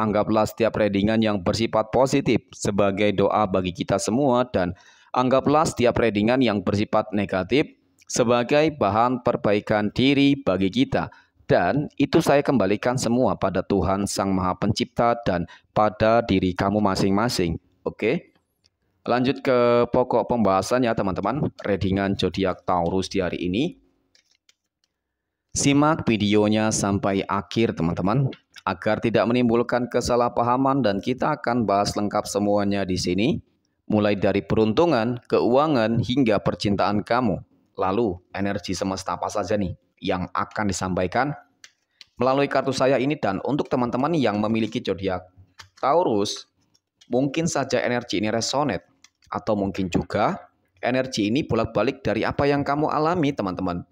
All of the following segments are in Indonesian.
Anggaplah setiap readingan yang bersifat positif sebagai doa bagi kita semua dan anggaplah setiap readingan yang bersifat negatif sebagai bahan perbaikan diri bagi kita. Dan itu saya kembalikan semua pada Tuhan Sang Maha Pencipta dan pada diri kamu masing-masing. Oke? Lanjut ke pokok pembahasannya teman-teman. readingan zodiak Taurus di hari ini. Simak videonya sampai akhir teman-teman agar tidak menimbulkan kesalahpahaman dan kita akan bahas lengkap semuanya di sini mulai dari peruntungan, keuangan hingga percintaan kamu. Lalu energi semesta apa saja nih yang akan disampaikan melalui kartu saya ini dan untuk teman-teman yang memiliki zodiak Taurus mungkin saja energi ini resonate atau mungkin juga energi ini bolak-balik dari apa yang kamu alami teman-teman.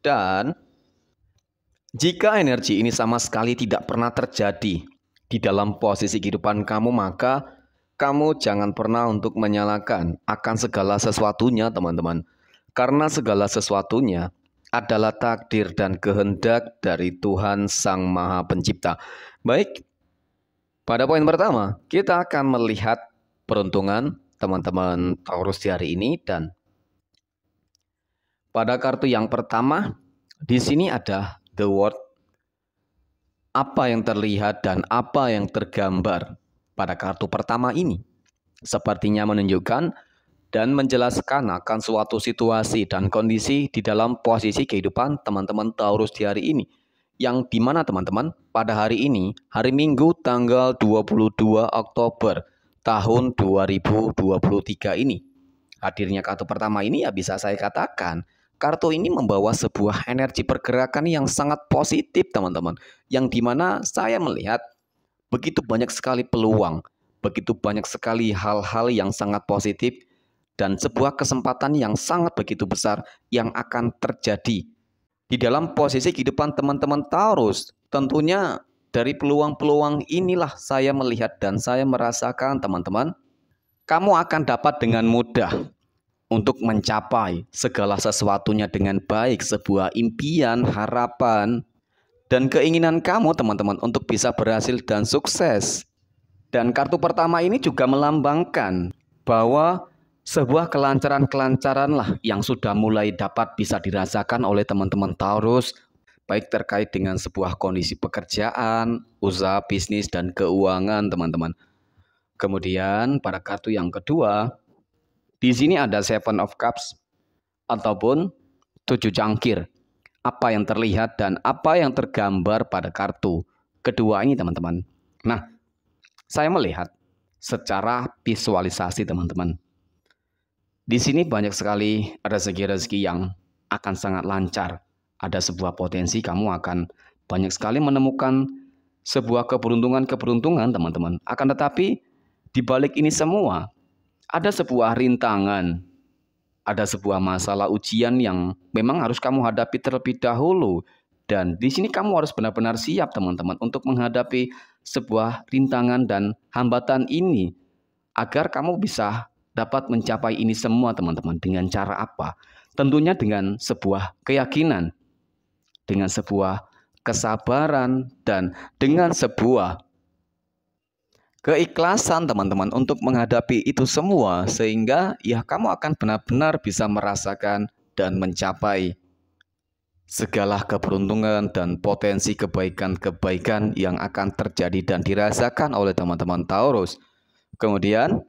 Dan jika energi ini sama sekali tidak pernah terjadi di dalam posisi kehidupan kamu, maka kamu jangan pernah untuk menyalahkan akan segala sesuatunya, teman-teman. Karena segala sesuatunya adalah takdir dan kehendak dari Tuhan Sang Maha Pencipta. Baik, pada poin pertama, kita akan melihat peruntungan teman-teman Taurus di hari ini dan pada kartu yang pertama di sini ada the word apa yang terlihat dan apa yang tergambar pada kartu pertama ini sepertinya menunjukkan dan menjelaskan akan suatu situasi dan kondisi di dalam posisi kehidupan teman-teman Taurus di hari ini yang dimana teman-teman pada hari ini hari Minggu tanggal 22 Oktober tahun 2023 ini hadirnya kartu pertama ini ya bisa saya katakan Kartu ini membawa sebuah energi pergerakan yang sangat positif, teman-teman. Yang dimana saya melihat begitu banyak sekali peluang, begitu banyak sekali hal-hal yang sangat positif, dan sebuah kesempatan yang sangat begitu besar yang akan terjadi. Di dalam posisi kehidupan teman-teman Taurus, tentunya dari peluang-peluang inilah saya melihat dan saya merasakan teman-teman, kamu akan dapat dengan mudah untuk mencapai segala sesuatunya dengan baik, sebuah impian, harapan, dan keinginan kamu teman-teman untuk bisa berhasil dan sukses. Dan kartu pertama ini juga melambangkan bahwa sebuah kelancaran-kelancaran lah yang sudah mulai dapat bisa dirasakan oleh teman-teman Taurus baik terkait dengan sebuah kondisi pekerjaan, usaha bisnis dan keuangan teman-teman. Kemudian pada kartu yang kedua, di sini ada Seven of Cups ataupun tujuh cangkir. Apa yang terlihat dan apa yang tergambar pada kartu kedua ini teman-teman. Nah, saya melihat secara visualisasi teman-teman. Di sini banyak sekali rezeki-rezeki yang akan sangat lancar. Ada sebuah potensi kamu akan banyak sekali menemukan sebuah keberuntungan-keberuntungan teman-teman. Akan tetapi di balik ini semua ada sebuah rintangan, ada sebuah masalah ujian yang memang harus kamu hadapi terlebih dahulu. Dan di sini kamu harus benar-benar siap teman-teman untuk menghadapi sebuah rintangan dan hambatan ini agar kamu bisa dapat mencapai ini semua teman-teman dengan cara apa? Tentunya dengan sebuah keyakinan, dengan sebuah kesabaran dan dengan sebuah keikhlasan teman-teman untuk menghadapi itu semua sehingga ya kamu akan benar-benar bisa merasakan dan mencapai segala keberuntungan dan potensi kebaikan-kebaikan yang akan terjadi dan dirasakan oleh teman-teman Taurus. Kemudian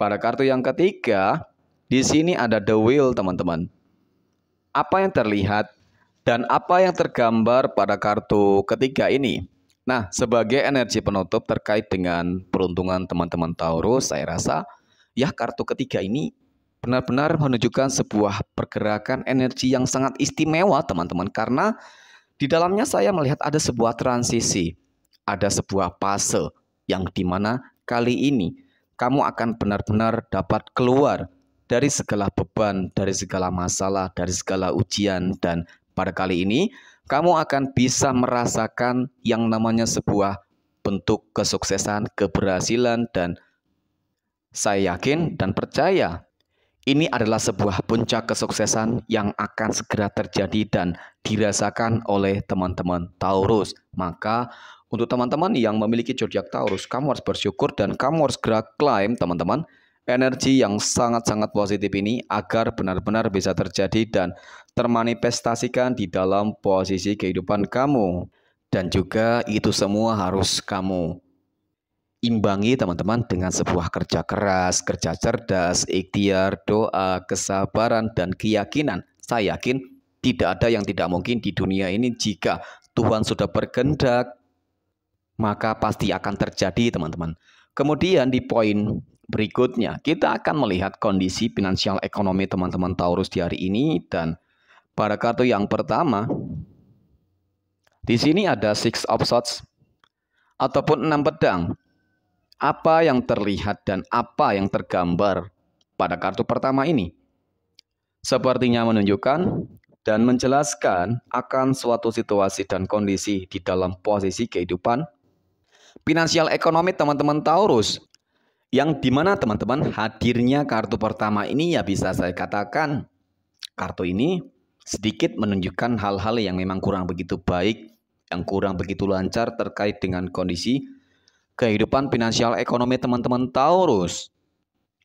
pada kartu yang ketiga di sini ada the wheel teman-teman. Apa yang terlihat dan apa yang tergambar pada kartu ketiga ini? Nah, sebagai energi penutup terkait dengan peruntungan teman-teman Taurus, saya rasa ya kartu ketiga ini benar-benar menunjukkan sebuah pergerakan energi yang sangat istimewa, teman-teman, karena di dalamnya saya melihat ada sebuah transisi, ada sebuah fase yang dimana kali ini kamu akan benar-benar dapat keluar dari segala beban, dari segala masalah, dari segala ujian, dan pada kali ini kamu akan bisa merasakan yang namanya sebuah bentuk kesuksesan, keberhasilan, dan saya yakin dan percaya ini adalah sebuah puncak kesuksesan yang akan segera terjadi dan dirasakan oleh teman-teman Taurus. Maka untuk teman-teman yang memiliki zodiak Taurus, kamu harus bersyukur dan kamu harus segera klaim teman-teman energi yang sangat-sangat positif ini agar benar-benar bisa terjadi dan termanifestasikan di dalam posisi kehidupan kamu. Dan juga itu semua harus kamu imbangi teman-teman dengan sebuah kerja keras, kerja cerdas, ikhtiar, doa, kesabaran, dan keyakinan. Saya yakin tidak ada yang tidak mungkin di dunia ini jika Tuhan sudah berkehendak, maka pasti akan terjadi teman-teman. Kemudian di poin berikutnya, kita akan melihat kondisi finansial ekonomi teman-teman Taurus di hari ini dan pada kartu yang pertama, di sini ada six of swords ataupun enam pedang. Apa yang terlihat dan apa yang tergambar pada kartu pertama ini? Sepertinya menunjukkan dan menjelaskan akan suatu situasi dan kondisi di dalam posisi kehidupan finansial ekonomi teman-teman Taurus yang dimana teman-teman hadirnya kartu pertama ini ya bisa saya katakan kartu ini sedikit menunjukkan hal-hal yang memang kurang begitu baik, yang kurang begitu lancar terkait dengan kondisi kehidupan finansial ekonomi teman-teman Taurus.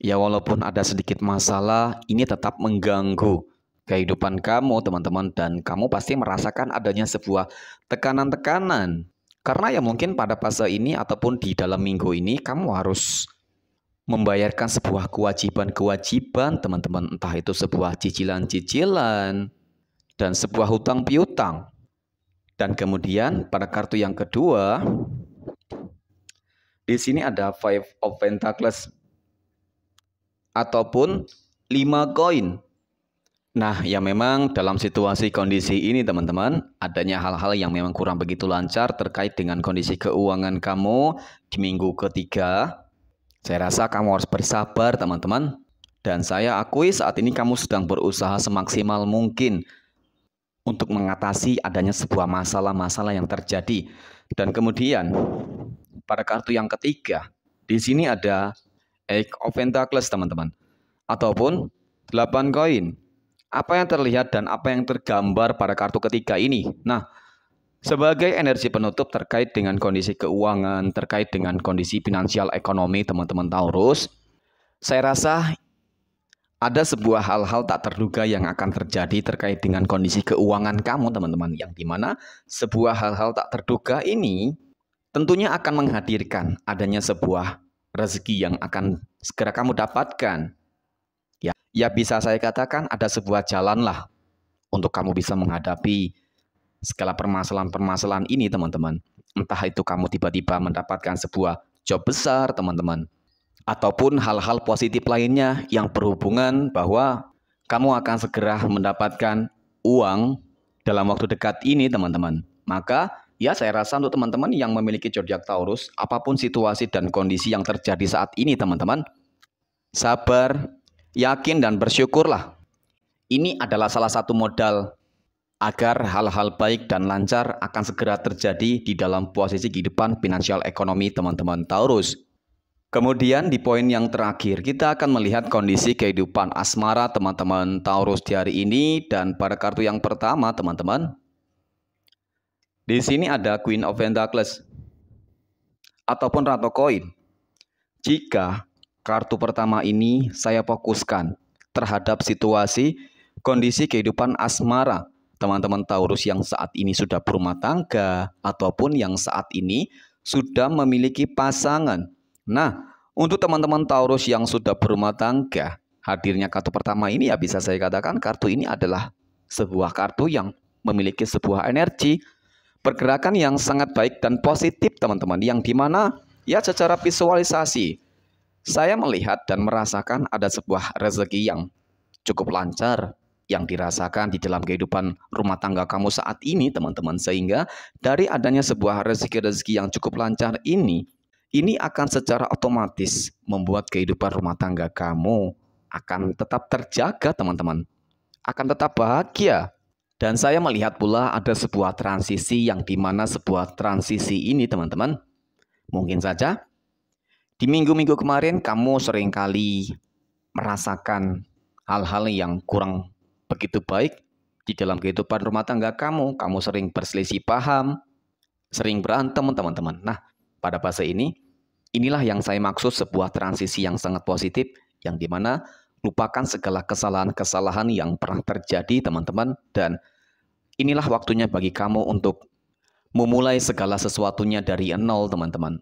Ya walaupun ada sedikit masalah, ini tetap mengganggu kehidupan kamu teman-teman dan kamu pasti merasakan adanya sebuah tekanan-tekanan. Karena ya mungkin pada fase ini ataupun di dalam minggu ini kamu harus membayarkan sebuah kewajiban-kewajiban teman-teman entah itu sebuah cicilan-cicilan dan sebuah hutang piutang. Dan kemudian pada kartu yang kedua, di sini ada Five of Pentacles ataupun lima koin. Nah, ya memang dalam situasi kondisi ini teman-teman, adanya hal-hal yang memang kurang begitu lancar terkait dengan kondisi keuangan kamu di minggu ketiga. Saya rasa kamu harus bersabar teman-teman. Dan saya akui saat ini kamu sedang berusaha semaksimal mungkin untuk mengatasi adanya sebuah masalah-masalah yang terjadi. Dan kemudian pada kartu yang ketiga, di sini ada Eight of Pentacles teman-teman. Ataupun 8 koin. Apa yang terlihat dan apa yang tergambar pada kartu ketiga ini? Nah, sebagai energi penutup terkait dengan kondisi keuangan, terkait dengan kondisi finansial ekonomi teman-teman Taurus, saya rasa ada sebuah hal-hal tak terduga yang akan terjadi terkait dengan kondisi keuangan kamu, teman-teman, yang dimana sebuah hal-hal tak terduga ini tentunya akan menghadirkan adanya sebuah rezeki yang akan segera kamu dapatkan. Ya, ya bisa saya katakan ada sebuah jalan lah untuk kamu bisa menghadapi segala permasalahan-permasalahan ini, teman-teman. Entah itu kamu tiba-tiba mendapatkan sebuah job besar, teman-teman ataupun hal-hal positif lainnya yang berhubungan bahwa kamu akan segera mendapatkan uang dalam waktu dekat ini, teman-teman. Maka, ya saya rasa untuk teman-teman yang memiliki zodiak Taurus, apapun situasi dan kondisi yang terjadi saat ini, teman-teman, sabar, yakin dan bersyukurlah. Ini adalah salah satu modal agar hal-hal baik dan lancar akan segera terjadi di dalam posisi kehidupan finansial ekonomi teman-teman Taurus. Kemudian di poin yang terakhir, kita akan melihat kondisi kehidupan asmara teman-teman Taurus di hari ini dan pada kartu yang pertama teman-teman. Di sini ada Queen of Pentacles ataupun Ratu Koin. Jika kartu pertama ini saya fokuskan terhadap situasi kondisi kehidupan asmara teman-teman Taurus yang saat ini sudah berumah tangga ataupun yang saat ini sudah memiliki pasangan Nah, untuk teman-teman Taurus yang sudah berumah tangga, hadirnya kartu pertama ini ya bisa saya katakan kartu ini adalah sebuah kartu yang memiliki sebuah energi pergerakan yang sangat baik dan positif teman-teman yang dimana ya secara visualisasi saya melihat dan merasakan ada sebuah rezeki yang cukup lancar yang dirasakan di dalam kehidupan rumah tangga kamu saat ini teman-teman sehingga dari adanya sebuah rezeki-rezeki yang cukup lancar ini ini akan secara otomatis membuat kehidupan rumah tangga kamu akan tetap terjaga, teman-teman. Akan tetap bahagia. Dan saya melihat pula ada sebuah transisi yang dimana sebuah transisi ini, teman-teman, mungkin saja di minggu-minggu kemarin kamu seringkali merasakan hal-hal yang kurang begitu baik di dalam kehidupan rumah tangga kamu. Kamu sering berselisih paham, sering berantem, teman-teman. Nah, pada fase ini, inilah yang saya maksud sebuah transisi yang sangat positif, yang dimana lupakan segala kesalahan-kesalahan yang pernah terjadi teman-teman, dan inilah waktunya bagi kamu untuk memulai segala sesuatunya dari nol teman-teman.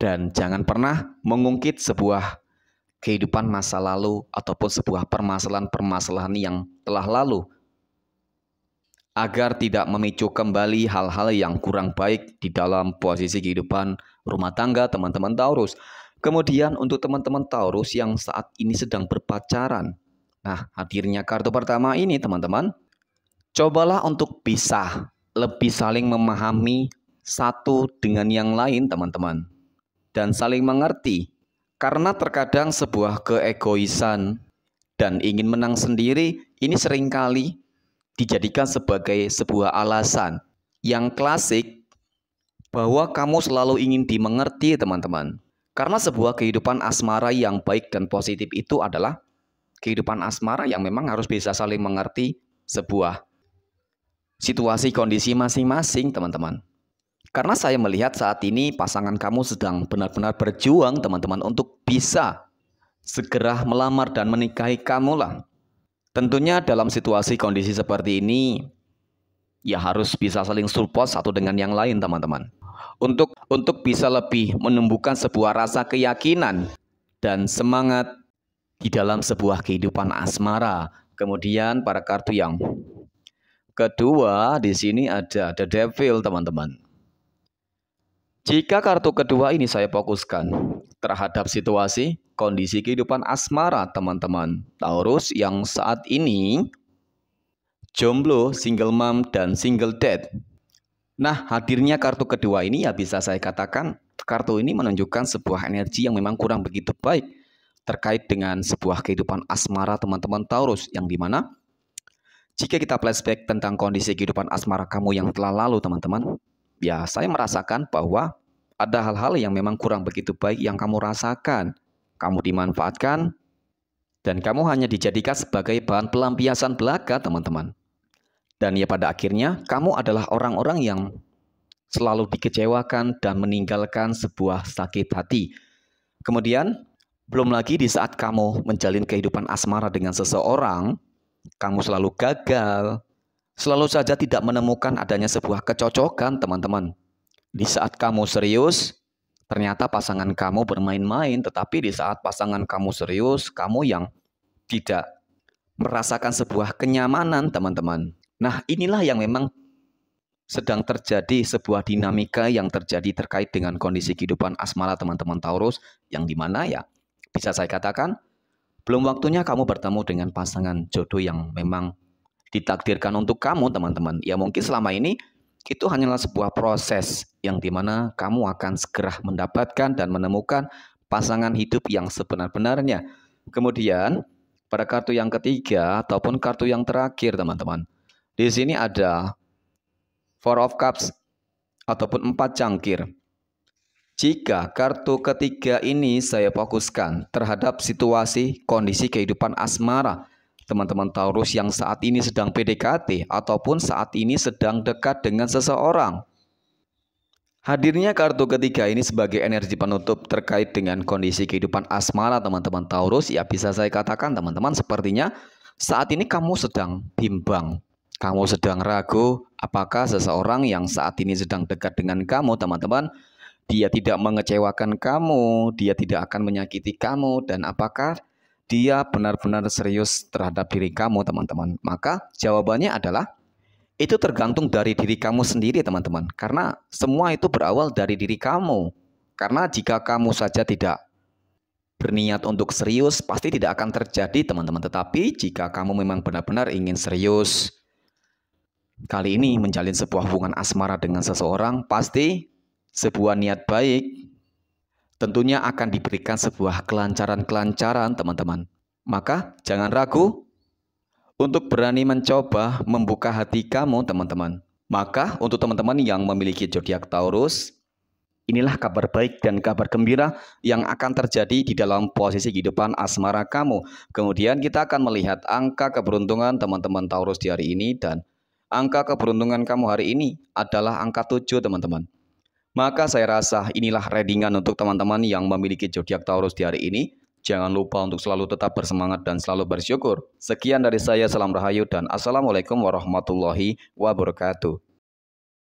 Dan jangan pernah mengungkit sebuah kehidupan masa lalu ataupun sebuah permasalahan-permasalahan yang telah lalu agar tidak memicu kembali hal-hal yang kurang baik di dalam posisi kehidupan rumah tangga teman-teman Taurus. Kemudian untuk teman-teman Taurus yang saat ini sedang berpacaran. Nah, hadirnya kartu pertama ini teman-teman, cobalah untuk bisa lebih saling memahami satu dengan yang lain teman-teman. Dan saling mengerti. Karena terkadang sebuah keegoisan dan ingin menang sendiri ini seringkali dijadikan sebagai sebuah alasan yang klasik bahwa kamu selalu ingin dimengerti, teman-teman. Karena sebuah kehidupan asmara yang baik dan positif itu adalah kehidupan asmara yang memang harus bisa saling mengerti sebuah situasi kondisi masing-masing, teman-teman. Karena saya melihat saat ini pasangan kamu sedang benar-benar berjuang, teman-teman, untuk bisa segera melamar dan menikahi kamu lah. Tentunya dalam situasi kondisi seperti ini, ya harus bisa saling support satu dengan yang lain teman-teman. Untuk untuk bisa lebih menumbuhkan sebuah rasa keyakinan dan semangat di dalam sebuah kehidupan asmara. Kemudian para kartu yang kedua di sini ada The Devil teman-teman. Jika kartu kedua ini saya fokuskan terhadap situasi kondisi kehidupan asmara teman-teman. Taurus yang saat ini jomblo, single mom, dan single dad. Nah, hadirnya kartu kedua ini ya bisa saya katakan kartu ini menunjukkan sebuah energi yang memang kurang begitu baik terkait dengan sebuah kehidupan asmara teman-teman Taurus yang dimana jika kita flashback tentang kondisi kehidupan asmara kamu yang telah lalu teman-teman, ya saya merasakan bahwa ada hal-hal yang memang kurang begitu baik yang kamu rasakan, kamu dimanfaatkan, dan kamu hanya dijadikan sebagai bahan pelampiasan belaka, teman-teman. Dan ya pada akhirnya, kamu adalah orang-orang yang selalu dikecewakan dan meninggalkan sebuah sakit hati. Kemudian, belum lagi di saat kamu menjalin kehidupan asmara dengan seseorang, kamu selalu gagal, selalu saja tidak menemukan adanya sebuah kecocokan, teman-teman. Di saat kamu serius, ternyata pasangan kamu bermain-main, tetapi di saat pasangan kamu serius, kamu yang tidak merasakan sebuah kenyamanan, teman-teman. Nah, inilah yang memang sedang terjadi sebuah dinamika yang terjadi terkait dengan kondisi kehidupan asmara teman-teman Taurus yang dimana ya bisa saya katakan belum waktunya kamu bertemu dengan pasangan jodoh yang memang ditakdirkan untuk kamu teman-teman ya mungkin selama ini itu hanyalah sebuah proses yang dimana kamu akan segera mendapatkan dan menemukan pasangan hidup yang sebenar-benarnya. Kemudian, pada kartu yang ketiga ataupun kartu yang terakhir, teman-teman. Di sini ada Four of Cups ataupun empat cangkir. Jika kartu ketiga ini saya fokuskan terhadap situasi kondisi kehidupan asmara teman-teman Taurus yang saat ini sedang PDKT ataupun saat ini sedang dekat dengan seseorang. Hadirnya kartu ketiga ini sebagai energi penutup terkait dengan kondisi kehidupan asmara teman-teman Taurus ya bisa saya katakan teman-teman sepertinya saat ini kamu sedang bimbang. Kamu sedang ragu apakah seseorang yang saat ini sedang dekat dengan kamu teman-teman dia tidak mengecewakan kamu, dia tidak akan menyakiti kamu dan apakah dia benar-benar serius terhadap diri kamu, teman-teman? Maka jawabannya adalah itu tergantung dari diri kamu sendiri, teman-teman. Karena semua itu berawal dari diri kamu. Karena jika kamu saja tidak berniat untuk serius, pasti tidak akan terjadi, teman-teman. Tetapi jika kamu memang benar-benar ingin serius, kali ini menjalin sebuah hubungan asmara dengan seseorang, pasti sebuah niat baik tentunya akan diberikan sebuah kelancaran-kelancaran, teman-teman. Maka jangan ragu untuk berani mencoba membuka hati kamu, teman-teman. Maka untuk teman-teman yang memiliki zodiak Taurus, inilah kabar baik dan kabar gembira yang akan terjadi di dalam posisi kehidupan asmara kamu. Kemudian kita akan melihat angka keberuntungan teman-teman Taurus di hari ini dan angka keberuntungan kamu hari ini adalah angka 7, teman-teman. Maka saya rasa inilah readingan untuk teman-teman yang memiliki zodiak Taurus di hari ini. Jangan lupa untuk selalu tetap bersemangat dan selalu bersyukur. Sekian dari saya, salam rahayu dan assalamualaikum warahmatullahi wabarakatuh.